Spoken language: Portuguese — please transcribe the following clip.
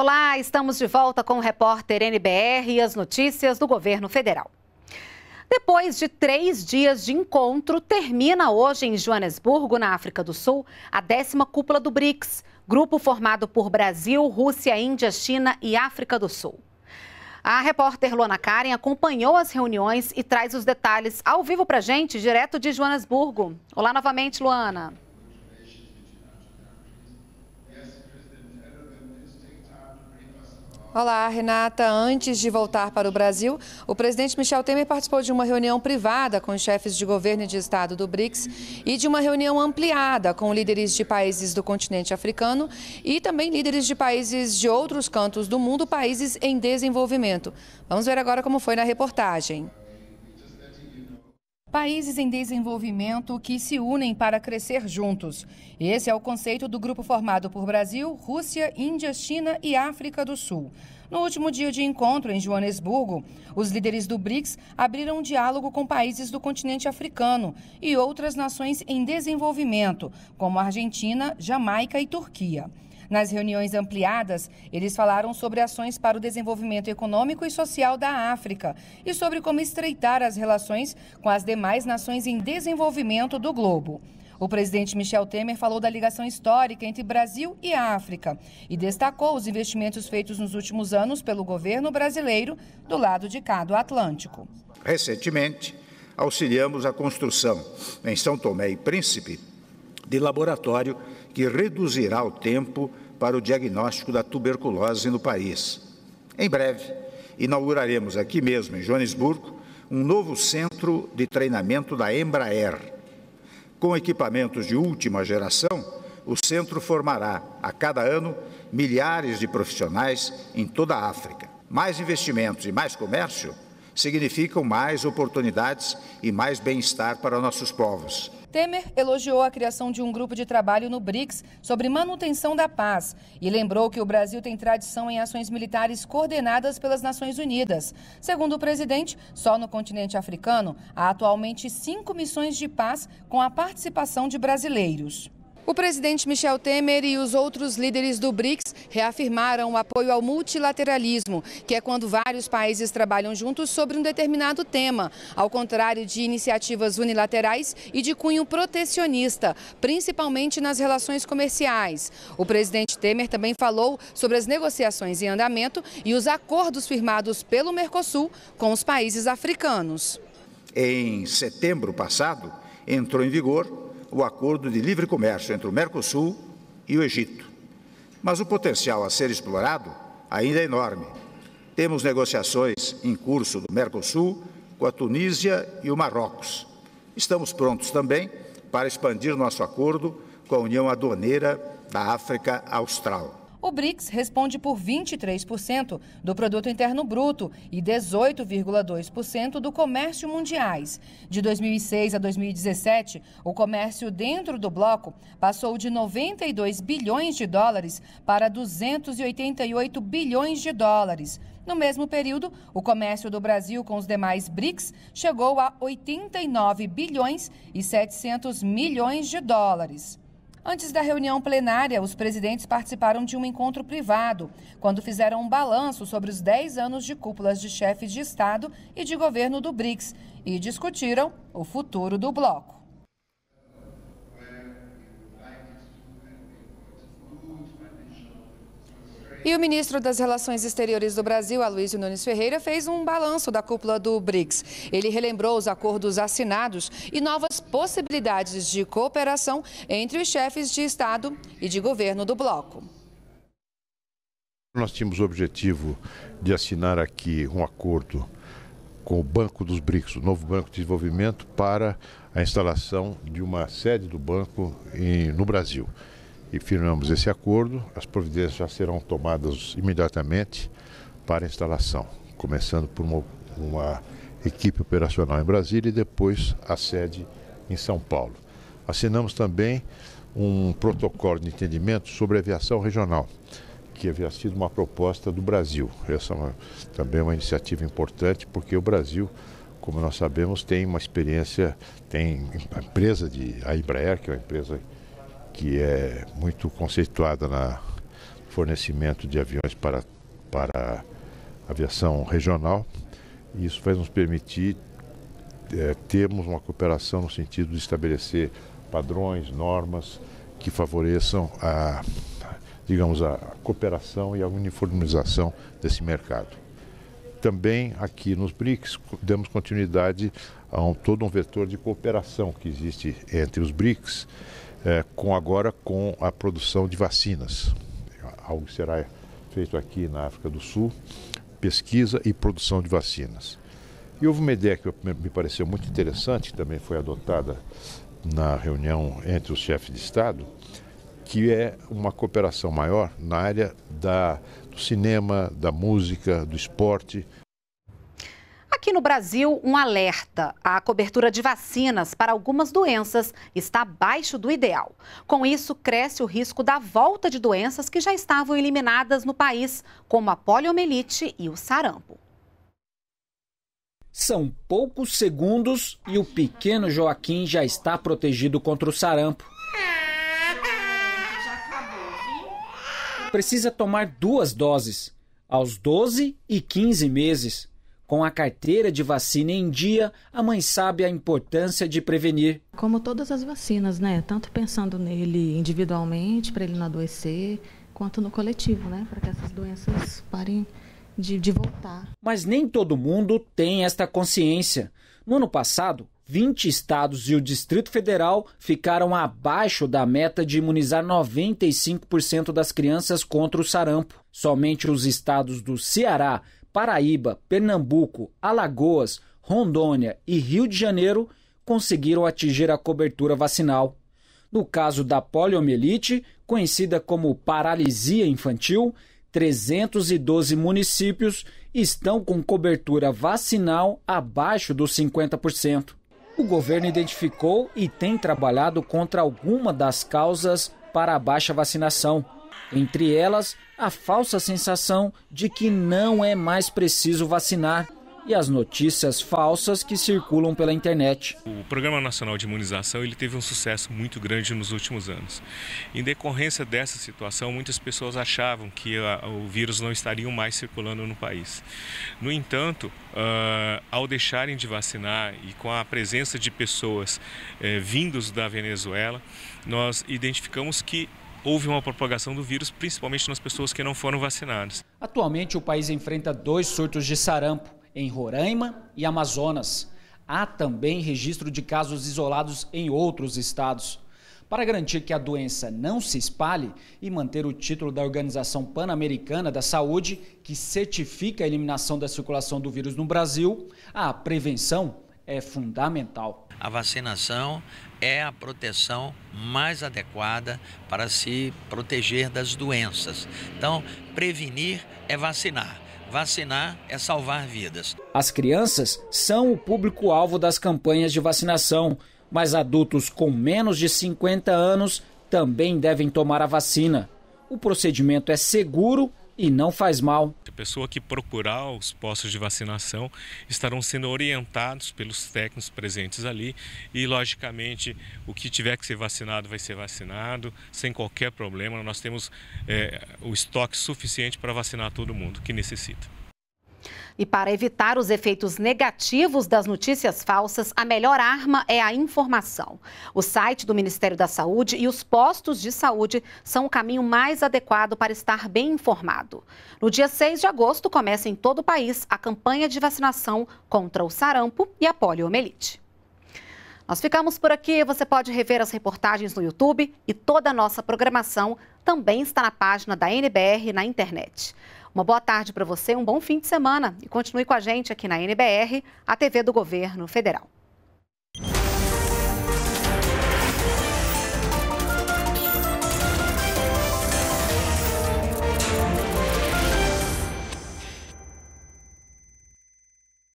Olá, estamos de volta com o repórter NBR e as notícias do governo federal. Depois de três dias de encontro, termina hoje em Joanesburgo, na África do Sul, a décima cúpula do BRICS, grupo formado por Brasil, Rússia, Índia, China e África do Sul. A repórter Luana Karen acompanhou as reuniões e traz os detalhes ao vivo para gente, direto de Joanesburgo. Olá novamente, Luana. Olá, Renata. Antes de voltar para o Brasil, o presidente Michel Temer participou de uma reunião privada com chefes de governo e de Estado do BRICS e de uma reunião ampliada com líderes de países do continente africano e também líderes de países de outros cantos do mundo, países em desenvolvimento. Vamos ver agora como foi na reportagem. Países em desenvolvimento que se unem para crescer juntos. Esse é o conceito do grupo formado por Brasil, Rússia, Índia, China e África do Sul. No último dia de encontro, em Joanesburgo, os líderes do BRICS abriram um diálogo com países do continente africano e outras nações em desenvolvimento, como Argentina, Jamaica e Turquia. Nas reuniões ampliadas, eles falaram sobre ações para o desenvolvimento econômico e social da África e sobre como estreitar as relações com as demais nações em desenvolvimento do globo. O presidente Michel Temer falou da ligação histórica entre Brasil e África e destacou os investimentos feitos nos últimos anos pelo governo brasileiro do lado de cá do Atlântico. Recentemente, auxiliamos a construção em São Tomé e Príncipe de laboratório que reduzirá o tempo para o diagnóstico da tuberculose no país. Em breve, inauguraremos aqui mesmo, em Joanesburgo, um novo centro de treinamento da Embraer. Com equipamentos de última geração, o centro formará, a cada ano, milhares de profissionais em toda a África. Mais investimentos e mais comércio significam mais oportunidades e mais bem-estar para nossos povos. Temer elogiou a criação de um grupo de trabalho no BRICS sobre manutenção da paz e lembrou que o Brasil tem tradição em ações militares coordenadas pelas Nações Unidas. Segundo o presidente, só no continente africano há atualmente cinco missões de paz com a participação de brasileiros. O presidente Michel Temer e os outros líderes do BRICS reafirmaram o apoio ao multilateralismo, que é quando vários países trabalham juntos sobre um determinado tema, ao contrário de iniciativas unilaterais e de cunho protecionista, principalmente nas relações comerciais. O presidente Temer também falou sobre as negociações em andamento e os acordos firmados pelo Mercosul com os países africanos. Em setembro passado, entrou em vigor o acordo de livre comércio entre o Mercosul e o Egito. Mas o potencial a ser explorado ainda é enorme. Temos negociações em curso do Mercosul com a Tunísia e o Marrocos. Estamos prontos também para expandir nosso acordo com a União Aduaneira da África Austral. O BRICS responde por 23% do produto interno bruto e 18,2% do comércio mundiais. De 2006 a 2017, o comércio dentro do bloco passou de 92 bilhões de dólares para 288 bilhões de dólares. No mesmo período, o comércio do Brasil com os demais BRICS chegou a 89 bilhões e 700 milhões de dólares. Antes da reunião plenária, os presidentes participaram de um encontro privado, quando fizeram um balanço sobre os 10 anos de cúpulas de chefes de Estado e de governo do BRICS e discutiram o futuro do bloco. E o ministro das Relações Exteriores do Brasil, Aloysio Nunes Ferreira, fez um balanço da cúpula do BRICS. Ele relembrou os acordos assinados e novas possibilidades de cooperação entre os chefes de Estado e de governo do bloco. Nós tínhamos o objetivo de assinar aqui um acordo com o Banco dos BRICS, o novo Banco de Desenvolvimento, para a instalação de uma sede do banco em, no Brasil e firmamos esse acordo. As providências já serão tomadas imediatamente para a instalação, começando por uma, uma equipe operacional em Brasília e depois a sede em São Paulo. Assinamos também um protocolo de entendimento sobre aviação regional, que havia sido uma proposta do Brasil. Essa é uma, também uma iniciativa importante, porque o Brasil, como nós sabemos, tem uma experiência, tem a empresa de a Embraer, que é uma empresa que é muito conceituada na fornecimento de aviões para, para aviação regional. Isso vai nos permitir é, termos uma cooperação no sentido de estabelecer padrões, normas que favoreçam a, digamos, a cooperação e a uniformização desse mercado. Também aqui nos BRICS damos continuidade a um, todo um vetor de cooperação que existe entre os BRICS é, com agora com a produção de vacinas. Algo que será feito aqui na África do Sul, pesquisa e produção de vacinas. E houve uma ideia que me pareceu muito interessante, que também foi adotada na reunião entre os chefes de Estado, que é uma cooperação maior na área da, do cinema, da música, do esporte. Aqui no Brasil, um alerta: a cobertura de vacinas para algumas doenças está abaixo do ideal. Com isso, cresce o risco da volta de doenças que já estavam eliminadas no país, como a poliomielite e o sarampo. São poucos segundos e o pequeno Joaquim já está protegido contra o sarampo. Precisa tomar duas doses, aos 12 e 15 meses. Com a carteira de vacina em dia, a mãe sabe a importância de prevenir. Como todas as vacinas, né? Tanto pensando nele individualmente, para ele não adoecer, quanto no coletivo, né? Para que essas doenças parem de, de voltar. Mas nem todo mundo tem esta consciência. No ano passado, 20 estados e o Distrito Federal ficaram abaixo da meta de imunizar 95% das crianças contra o sarampo. Somente os estados do Ceará, Paraíba, Pernambuco, Alagoas, Rondônia e Rio de Janeiro conseguiram atingir a cobertura vacinal. No caso da poliomielite, conhecida como paralisia infantil, 312 municípios estão com cobertura vacinal abaixo dos 50%. O governo identificou e tem trabalhado contra alguma das causas para a baixa vacinação entre elas, a falsa sensação de que não é mais preciso vacinar e as notícias falsas que circulam pela internet. O Programa Nacional de Imunização ele teve um sucesso muito grande nos últimos anos. Em decorrência dessa situação, muitas pessoas achavam que a, ah, o vírus não estaria mais circulando no país. No entanto, uh, ao deixarem de vacinar e com a presença de pessoas uh, vindos da Venezuela, nós identificamos que houve uma propagação do vírus, principalmente nas pessoas que não foram vacinadas. Atualmente, o país enfrenta dois surtos de sarampo, em Roraima e Amazonas. Há também registro de casos isolados em outros estados. Para garantir que a doença não se espalhe e manter o título da Organização Pan-Americana da Saúde, que certifica a eliminação da circulação do vírus no Brasil, a prevenção é fundamental. A vacinação é a proteção mais adequada para se proteger das doenças. Então, prevenir é vacinar. Vacinar é salvar vidas. As crianças são o público-alvo das campanhas de vacinação, mas adultos com menos de 50 anos também devem tomar a vacina. O procedimento é seguro e não faz mal. A pessoa que procurar os postos de vacinação estarão sendo orientados pelos técnicos presentes ali e, logicamente, o que tiver que ser vacinado vai ser vacinado sem qualquer problema. Nós temos é, o estoque suficiente para vacinar todo mundo que necessita. E para evitar os efeitos negativos das notícias falsas, a melhor arma é a informação. O site do Ministério da Saúde e os postos de saúde são o caminho mais adequado para estar bem informado. No dia 6 de agosto, começa em todo o país a campanha de vacinação contra o sarampo e a poliomielite. Nós ficamos por aqui. Você pode rever as reportagens no YouTube e toda a nossa programação também está na página da NBR na internet. Uma boa tarde para você, um bom fim de semana e continue com a gente aqui na NBR, a TV do Governo Federal.